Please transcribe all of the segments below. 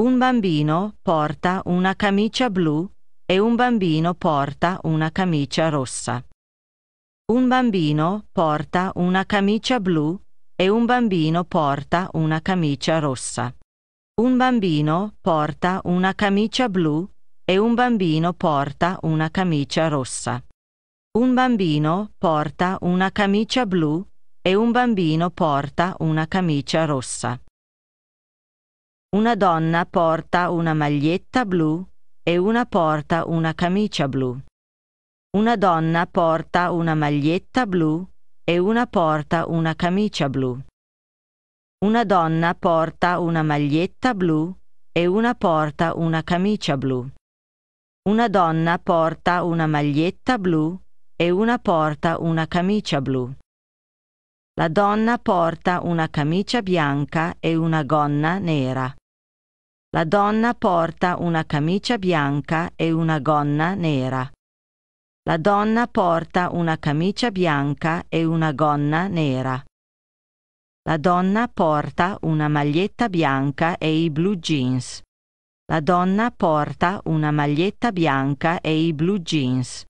Un bambino porta una camicia blu e un bambino porta una camicia rossa. Un bambino porta una camicia blu e un bambino porta una camicia rossa. Un bambino porta una camicia blu e un bambino porta una camicia rossa. Un bambino porta una camicia blu e un bambino porta una camicia rossa. Una donna porta una maglietta blu e una porta una camicia blu. Una donna porta una maglietta blu e una porta una camicia blu. Una donna porta una maglietta blu e una porta una camicia blu. Una donna porta una maglietta blu e una porta una camicia blu. La donna porta una camicia bianca e una gonna nera. La donna porta una camicia bianca e una gonna nera. La donna porta una camicia bianca e una gonna nera. La donna porta una maglietta bianca e i blue jeans. La donna porta una maglietta bianca e i blue jeans.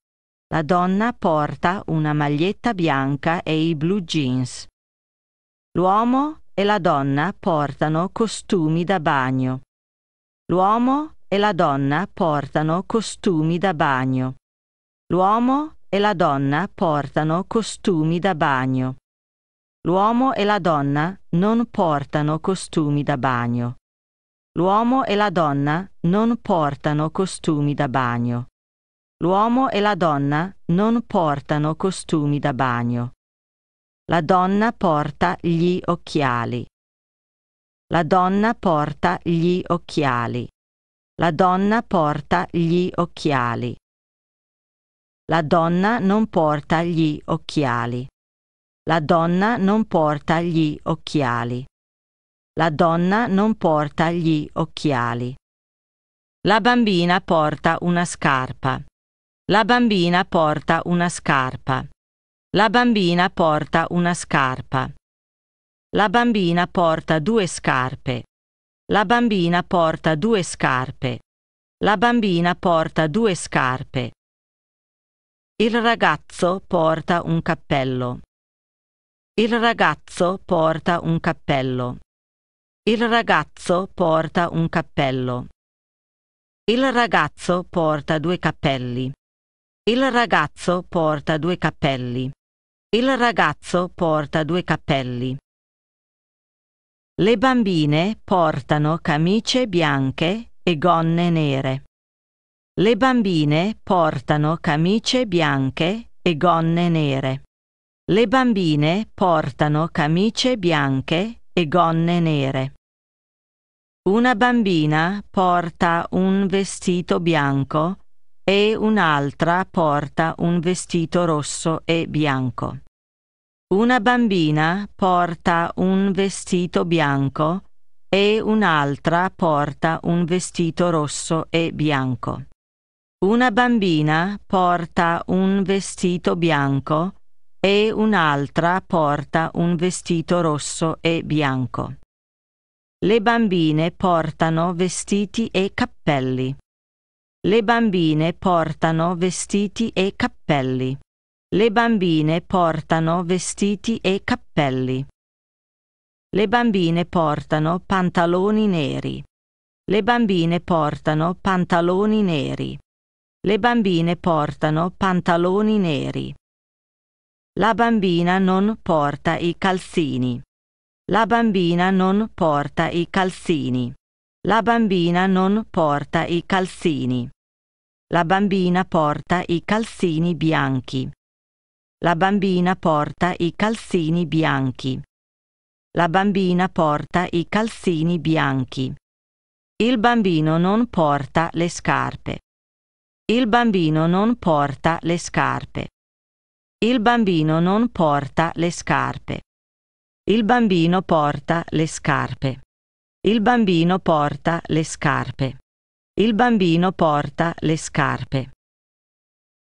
La donna porta una maglietta bianca e i blue jeans. L'uomo e la donna portano costumi da bagno. L'uomo e la donna portano costumi da bagno. L'uomo e la donna portano costumi da bagno. L'uomo e la donna non portano costumi da bagno. L'uomo e la donna non portano costumi da bagno. L'uomo e la donna non portano costumi da bagno. La donna porta gli occhiali. La donna porta gli occhiali. La donna porta gli occhiali. La donna non porta gli occhiali. La donna non porta gli occhiali. La donna non porta gli occhiali. La bambina porta una scarpa. La bambina porta una scarpa. La bambina porta una scarpa. La bambina porta due scarpe. La bambina porta due scarpe. La bambina porta due scarpe. Il ragazzo porta un cappello. Il ragazzo porta un cappello. Il ragazzo porta un cappello. Il ragazzo porta due cappelli. Il ragazzo porta due cappelli. Il ragazzo porta due cappelli. Le bambine portano camicie bianche e gonne nere. Le bambine portano camicie bianche e gonne nere. Le bambine portano camicie bianche e gonne nere. Una bambina porta un vestito bianco e un'altra porta un vestito rosso e bianco. Una bambina porta un vestito bianco e un'altra porta un vestito rosso e bianco. Una bambina porta un vestito bianco e un'altra porta un vestito rosso e bianco. Le bambine portano vestiti e cappelli. Le bambine portano vestiti e cappelli. Le bambine portano vestiti e cappelli. Le bambine portano pantaloni neri. Le bambine portano pantaloni neri. Le bambine portano pantaloni neri. La bambina non porta i calzini. La bambina non porta i calzini. La bambina non porta i calzini. La bambina porta i calzini bianchi. La bambina porta i calzini bianchi. La bambina porta i calzini bianchi. Il bambino non porta le scarpe. Il bambino non porta le scarpe. Il bambino non porta le scarpe. Il bambino porta le scarpe. Il bambino porta le scarpe. Il bambino porta le scarpe.